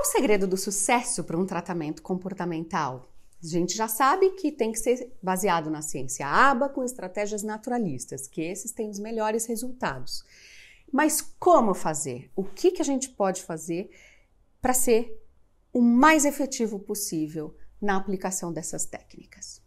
Qual o segredo do sucesso para um tratamento comportamental? A gente já sabe que tem que ser baseado na ciência aba com estratégias naturalistas, que esses têm os melhores resultados. Mas como fazer? O que, que a gente pode fazer para ser o mais efetivo possível na aplicação dessas técnicas?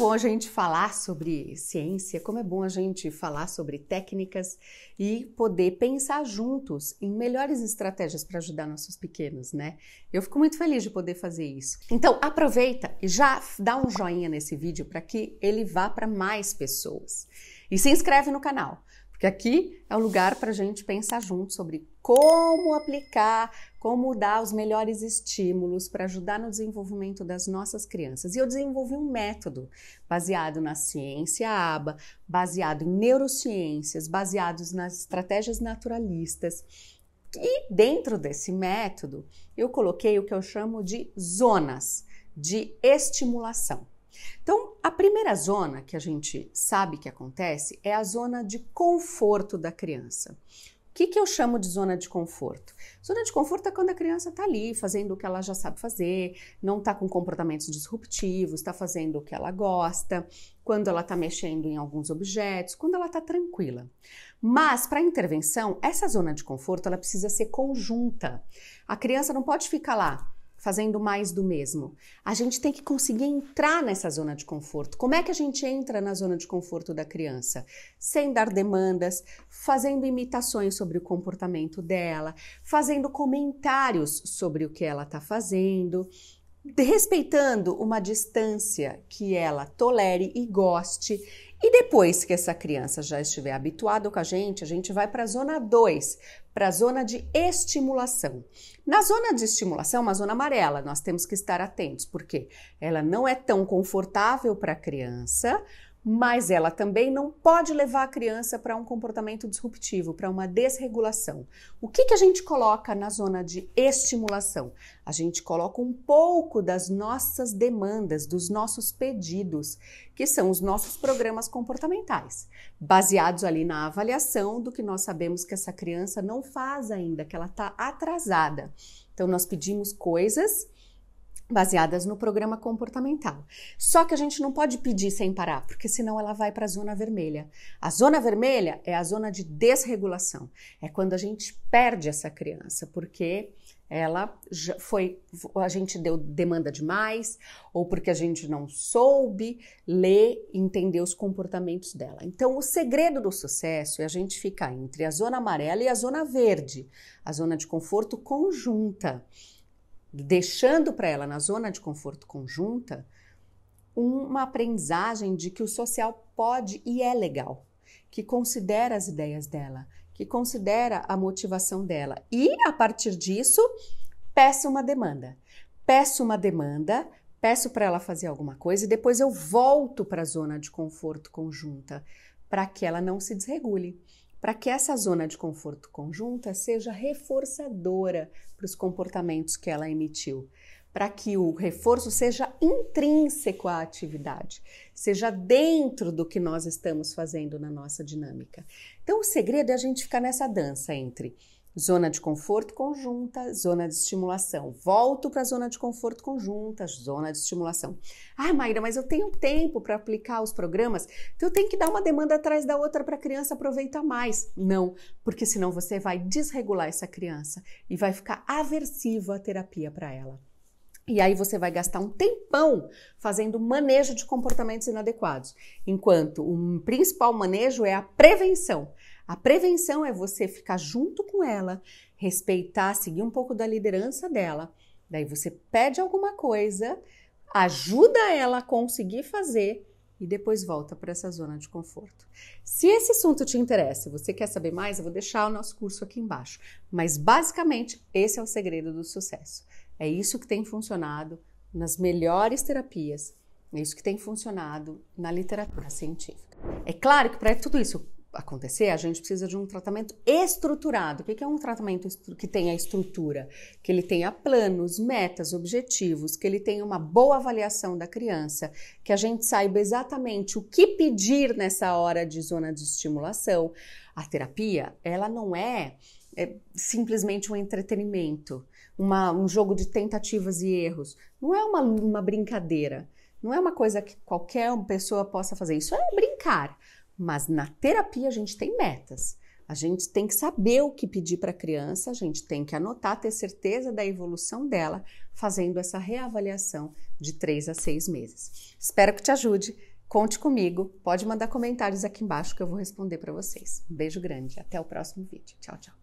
bom a gente falar sobre ciência, como é bom a gente falar sobre técnicas e poder pensar juntos em melhores estratégias para ajudar nossos pequenos, né? Eu fico muito feliz de poder fazer isso. Então, aproveita e já dá um joinha nesse vídeo para que ele vá para mais pessoas. E se inscreve no canal porque aqui é o lugar para a gente pensar junto sobre como aplicar, como dar os melhores estímulos para ajudar no desenvolvimento das nossas crianças. E eu desenvolvi um método baseado na ciência aba, baseado em neurociências, baseados nas estratégias naturalistas. E dentro desse método, eu coloquei o que eu chamo de zonas de estimulação. Então, a primeira zona que a gente sabe que acontece é a zona de conforto da criança. O que, que eu chamo de zona de conforto? Zona de conforto é quando a criança está ali fazendo o que ela já sabe fazer, não está com comportamentos disruptivos, está fazendo o que ela gosta, quando ela está mexendo em alguns objetos, quando ela está tranquila. Mas para intervenção, essa zona de conforto ela precisa ser conjunta. A criança não pode ficar lá fazendo mais do mesmo. A gente tem que conseguir entrar nessa zona de conforto. Como é que a gente entra na zona de conforto da criança? Sem dar demandas, fazendo imitações sobre o comportamento dela, fazendo comentários sobre o que ela está fazendo, respeitando uma distância que ela tolere e goste e depois que essa criança já estiver habituada com a gente, a gente vai para a zona 2, para a zona de estimulação. Na zona de estimulação, é uma zona amarela, nós temos que estar atentos, porque ela não é tão confortável para a criança, mas ela também não pode levar a criança para um comportamento disruptivo, para uma desregulação. O que, que a gente coloca na zona de estimulação? A gente coloca um pouco das nossas demandas, dos nossos pedidos, que são os nossos programas comportamentais, baseados ali na avaliação do que nós sabemos que essa criança não faz ainda, que ela está atrasada. Então, nós pedimos coisas baseadas no programa comportamental. Só que a gente não pode pedir sem parar, porque senão ela vai para a zona vermelha. A zona vermelha é a zona de desregulação. É quando a gente perde essa criança, porque ela foi a gente deu demanda demais ou porque a gente não soube ler, entender os comportamentos dela. Então, o segredo do sucesso é a gente ficar entre a zona amarela e a zona verde, a zona de conforto conjunta deixando para ela na zona de conforto conjunta uma aprendizagem de que o social pode e é legal, que considera as ideias dela, que considera a motivação dela e a partir disso peça uma demanda. Peço uma demanda, peço para ela fazer alguma coisa e depois eu volto para a zona de conforto conjunta para que ela não se desregule para que essa zona de conforto conjunta seja reforçadora para os comportamentos que ela emitiu, para que o reforço seja intrínseco à atividade, seja dentro do que nós estamos fazendo na nossa dinâmica. Então, o segredo é a gente ficar nessa dança entre Zona de conforto conjunta, zona de estimulação. Volto para a zona de conforto conjunta, zona de estimulação. Ah, Maíra, mas eu tenho tempo para aplicar os programas, então eu tenho que dar uma demanda atrás da outra para a criança aproveitar mais. Não, porque senão você vai desregular essa criança e vai ficar aversivo à terapia para ela. E aí você vai gastar um tempão fazendo manejo de comportamentos inadequados, enquanto o principal manejo é a prevenção. A prevenção é você ficar junto com ela, respeitar, seguir um pouco da liderança dela. Daí você pede alguma coisa, ajuda ela a conseguir fazer e depois volta para essa zona de conforto. Se esse assunto te interessa, você quer saber mais, eu vou deixar o nosso curso aqui embaixo. Mas basicamente, esse é o segredo do sucesso. É isso que tem funcionado nas melhores terapias, é isso que tem funcionado na literatura científica. É claro que para tudo isso acontecer, a gente precisa de um tratamento estruturado. O que é um tratamento que tenha estrutura? Que ele tenha planos, metas, objetivos, que ele tenha uma boa avaliação da criança, que a gente saiba exatamente o que pedir nessa hora de zona de estimulação. A terapia, ela não é, é simplesmente um entretenimento, uma, um jogo de tentativas e erros. Não é uma, uma brincadeira. Não é uma coisa que qualquer pessoa possa fazer. Isso é brincar. Mas na terapia a gente tem metas. A gente tem que saber o que pedir para a criança, a gente tem que anotar, ter certeza da evolução dela, fazendo essa reavaliação de três a seis meses. Espero que te ajude. Conte comigo. Pode mandar comentários aqui embaixo que eu vou responder para vocês. Um beijo grande. Até o próximo vídeo. Tchau, tchau.